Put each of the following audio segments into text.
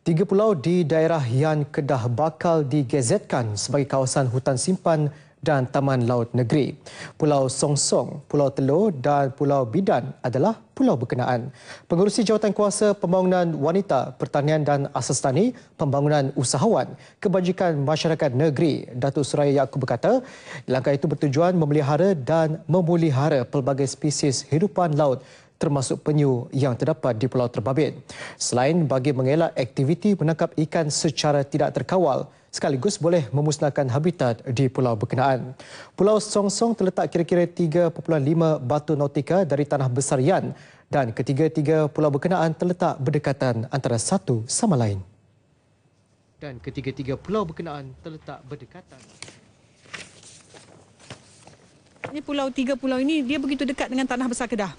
Tiga pulau di daerah Yan Kedah bakal digazetkan sebagai kawasan hutan simpan dan taman laut negeri. Pulau Song Song, Pulau Telur dan Pulau Bidan adalah pulau berkenaan. Pengurusi Jawatan Kuasa Pembangunan Wanita, Pertanian dan Asas Tani, Pembangunan Usahawan, Kebajikan Masyarakat Negeri, Datuk Suraya Yaakob berkata, langkah itu bertujuan memelihara dan memulihara pelbagai spesies hidupan laut termasuk penyu yang terdapat di Pulau Terbabit. Selain bagi mengelak aktiviti menangkap ikan secara tidak terkawal, sekaligus boleh memusnahkan habitat di pulau berkenaan. Pulau Song Song terletak kira-kira 3.5 batu nautika dari tanah besar Yan dan ketiga-tiga pulau berkenaan terletak berdekatan antara satu sama lain. Dan ketiga-tiga pulau berkenaan terletak berdekatan. Ini pulau tiga pulau ini dia begitu dekat dengan tanah besar Kedah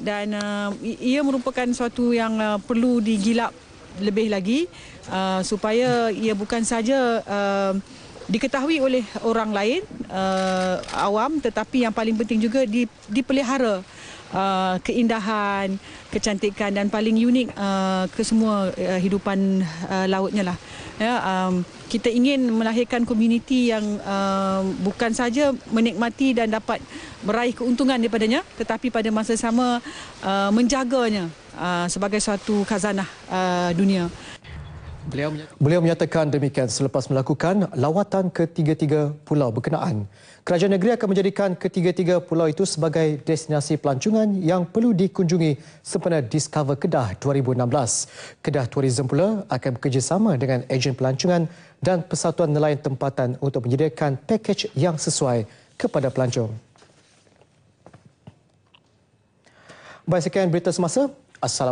dan uh, ia merupakan suatu yang uh, perlu digilap lebih lagi uh, supaya ia bukan saja uh, diketahui oleh orang lain uh, awam tetapi yang paling penting juga dipelihara uh, keindahan, kecantikan dan paling unik uh, ke semua uh, hidupan uh, lautnya lah. Ya, um, kita ingin melahirkan komuniti yang uh, bukan saja menikmati dan dapat meraih keuntungan daripadanya, tetapi pada masa sama uh, menjaganya uh, sebagai suatu kazanah uh, dunia. Beliau menyatakan, demikian selepas melakukan lawatan ke tiga-tiga pulau berkenaan. Kerajaan negeri akan menjadikan ketiga-tiga pulau itu sebagai destinasi pelancongan yang perlu dikunjungi sempena Discover Kedah 2016. Kedah Tourism pula akan bekerjasama dengan ejen pelancongan dan Persatuan Nelayan Tempatan untuk menyediakan pakej yang sesuai kepada pelancong. Baik sekian berita semasa. Assalamualaikum.